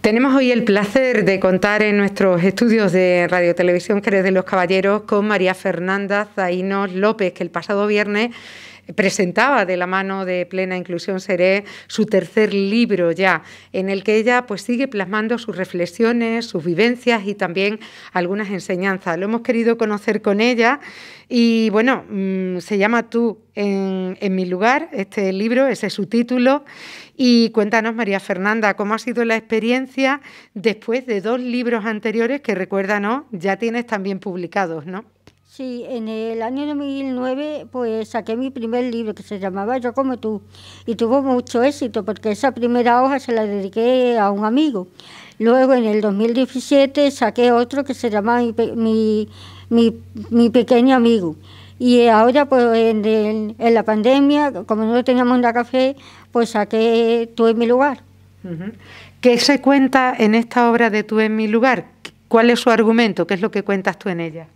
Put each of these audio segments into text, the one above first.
Tenemos hoy el placer de contar en nuestros estudios de Radio Televisión Jerez de los Caballeros con María Fernanda Zainos López, que el pasado viernes presentaba de la mano de Plena Inclusión Seré su tercer libro ya, en el que ella pues sigue plasmando sus reflexiones, sus vivencias y también algunas enseñanzas. Lo hemos querido conocer con ella y bueno, mm, se llama Tú en, en, mi lugar, este libro, ese es su título. Y cuéntanos, María Fernanda, cómo ha sido la experiencia después de dos libros anteriores que, recuérdanos, ya tienes también publicados, ¿no? Sí, en el año 2009 pues saqué mi primer libro que se llamaba Yo como tú y tuvo mucho éxito porque esa primera hoja se la dediqué a un amigo. Luego en el 2017 saqué otro que se llamaba Mi, pequeño amigo. Y ahora pues en, la pandemia, como no teníamos nada café, pues saqué Tú en mi lugar. ¿Qué se cuenta en esta obra de Tú en mi lugar? ¿Cuál es su argumento? ¿Qué es lo que cuentas tú en ella?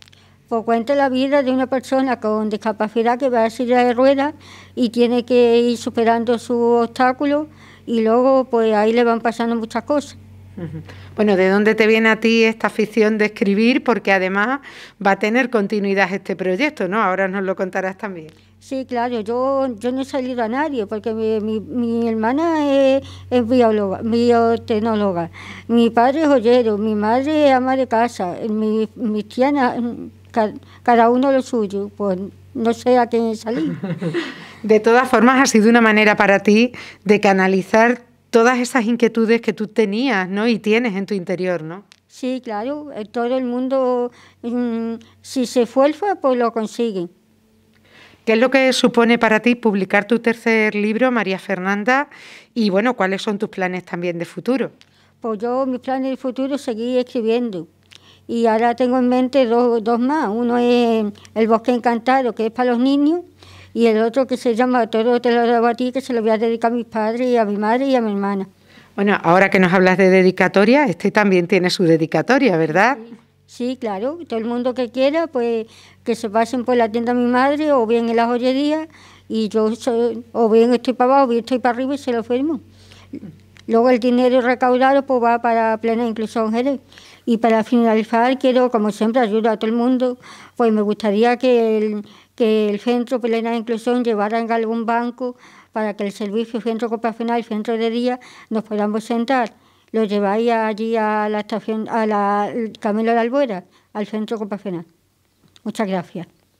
Cuenta la vida de una persona con discapacidad que va a silla de ruedas y tiene que ir superando su obstáculo y luego pues ahí le van pasando muchas cosas. Bueno, ¿de dónde te viene a ti esta afición de escribir? Porque además va a tener continuidad este proyecto, ¿no? Ahora nos lo contarás también. Sí, claro, yo, yo no he salido a nadie porque mi, hermana es, bióloga, biotecnóloga, mi padre es joyero, mi madre es ama de casa, mi, mi tía cada uno lo suyo, pues no sé a quién salir. De todas formas, ha sido una manera para ti de canalizar todas esas inquietudes que tú tenías ¿no? y tienes en tu interior, ¿no? Sí, claro, eh, todo el mundo, mm, si se esfuerza, pues lo consigue. ¿Qué es lo que supone para ti publicar tu tercer libro, María Fernanda? Y bueno, ¿cuáles son tus planes también de futuro? Pues yo, mis planes de futuro, seguir escribiendo y ahora tengo en mente dos, dos más. Uno es El Bosque Encantado, que es para los niños, y el otro que se llama Todo te lo debo a ti, que se lo voy a dedicar a mis padres a mi madre y a mi hermana. Bueno, ahora que nos hablas de dedicatoria, este también tiene su dedicatoria, ¿verdad? Sí, claro, todo el mundo que quiera, pues que se pasen por la tienda de mi madre o bien en la joyería y yo o bien estoy para abajo o bien estoy para arriba y se lo firmo. Luego el dinero recaudado pues va para Plena Inclusión Jerez y para finalizar, quiero, como siempre, ayudar a todo el mundo, pues me gustaría que el, que el Centro Plena de Inclusión llevara en algún banco para que el servicio centro ocupacional, centro de día, nos podamos sentar. Lo lleváis allí a la estación, a la Camilo de Albuera, al centro ocupacional. Muchas gracias.